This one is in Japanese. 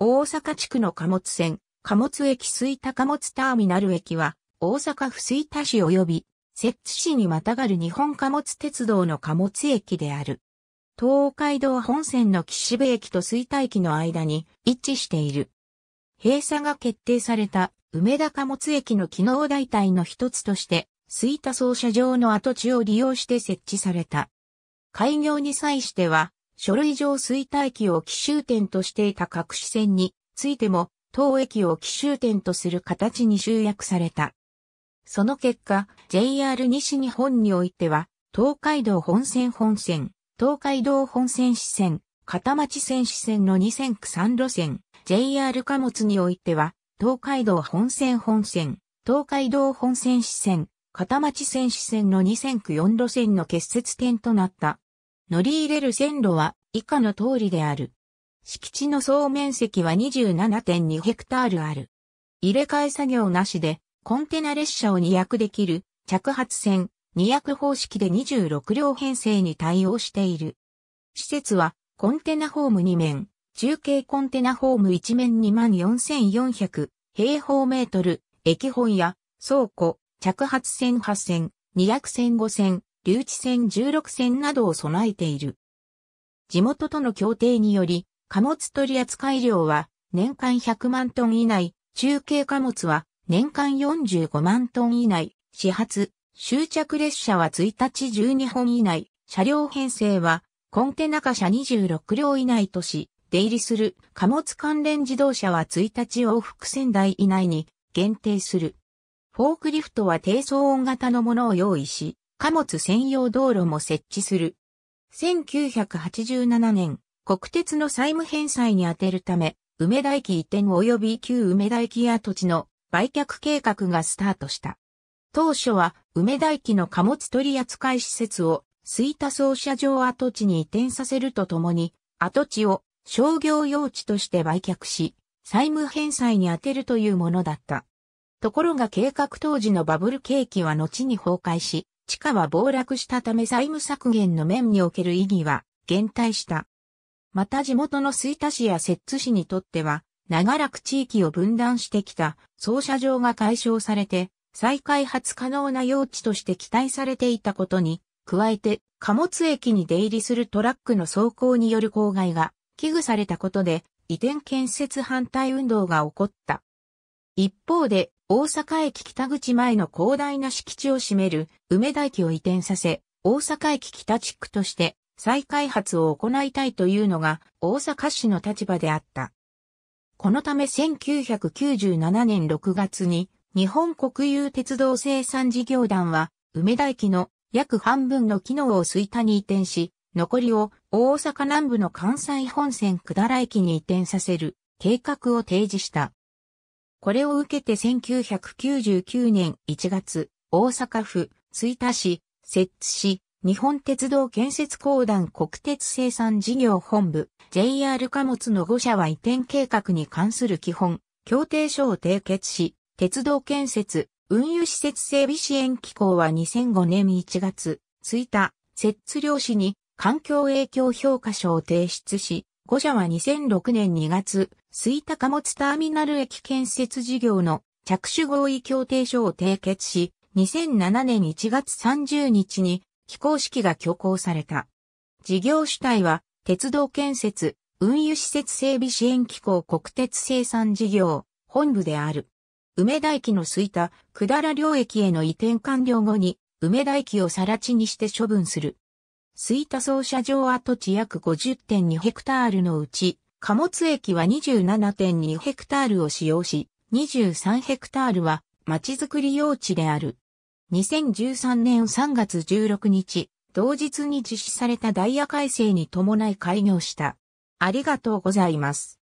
大阪地区の貨物船、貨物駅水田貨物ターミナル駅は、大阪府水田市及び、摂津市にまたがる日本貨物鉄道の貨物駅である。東海道本線の岸部駅と水田駅の間に位置している。閉鎖が決定された梅田貨物駅の機能代替の一つとして、水田操車場の跡地を利用して設置された。開業に際しては、書類上衰退期を奇襲点としていた各支線についても、当駅を奇襲点とする形に集約された。その結果、JR 西日本においては、東海道本線本線、東海道本線支線、片町線支線の2線区3路線、JR 貨物においては、東海道本線本線、東海道本線支線、片町線支線の2線区4路線の結節点となった。乗り入れる線路は以下の通りである。敷地の総面積は27.2ヘクタールある。入れ替え作業なしで、コンテナ列車を2役できる、着発線、2役方式で26両編成に対応している。施設は、コンテナホーム2面、中継コンテナホーム1面24,400平方メートル、駅本や倉庫、着発線8線、200線5線、留置線16線などを備えている。地元との協定により、貨物取扱量は年間100万トン以内、中継貨物は年間45万トン以内、始発、終着列車は1日12本以内、車両編成はコンテナ貨車26両以内とし、出入りする貨物関連自動車は1日往復仙台以内に限定する。フォークリフトは低騒音型のものを用意し、貨物専用道路も設置する。1987年、国鉄の債務返済に充てるため、梅田駅移転及び旧梅田駅跡地の売却計画がスタートした。当初は梅田駅の貨物取扱施設を水田総車場跡地に移転させるとともに、跡地を商業用地として売却し、債務返済に充てるというものだった。ところが計画当時のバブル景気は後に崩壊し、地価は暴落したため債務削減の面における意義は減退した。また地元の吹田市や摂津市にとっては、長らく地域を分断してきた操車場が解消されて、再開発可能な用地として期待されていたことに、加えて貨物駅に出入りするトラックの走行による公害が危惧されたことで移転建設反対運動が起こった。一方で大阪駅北口前の広大な敷地を占める梅田駅を移転させ、大阪駅北地区として再開発を行いたいというのが大阪市の立場であった。このため1997年6月に日本国有鉄道生産事業団は梅田駅の約半分の機能を吹田に移転し、残りを大阪南部の関西本線下田駅に移転させる計画を提示した。これを受けて1999年1月、大阪府、吹田市、摂津市、日本鉄道建設公団国鉄生産事業本部、JR 貨物の5社は移転計画に関する基本、協定書を締結し、鉄道建設、運輸施設整備支援機構は2005年1月、吹田、摂津領市に環境影響評価書を提出し、5社は2006年2月、吹田貨物ターミナル駅建設事業の着手合意協定書を締結し、2007年1月30日に起工式が挙行された。事業主体は、鉄道建設、運輸施設整備支援機構国鉄生産事業、本部である。梅田駅の吹田、下済両駅への移転完了後に、梅田駅を更地にして処分する。吹田総車場跡地約50.2ヘクタールのうち、貨物駅は27.2ヘクタールを使用し、23ヘクタールは町づくり用地である。2013年3月16日、同日に実施されたダイヤ改正に伴い開業した。ありがとうございます。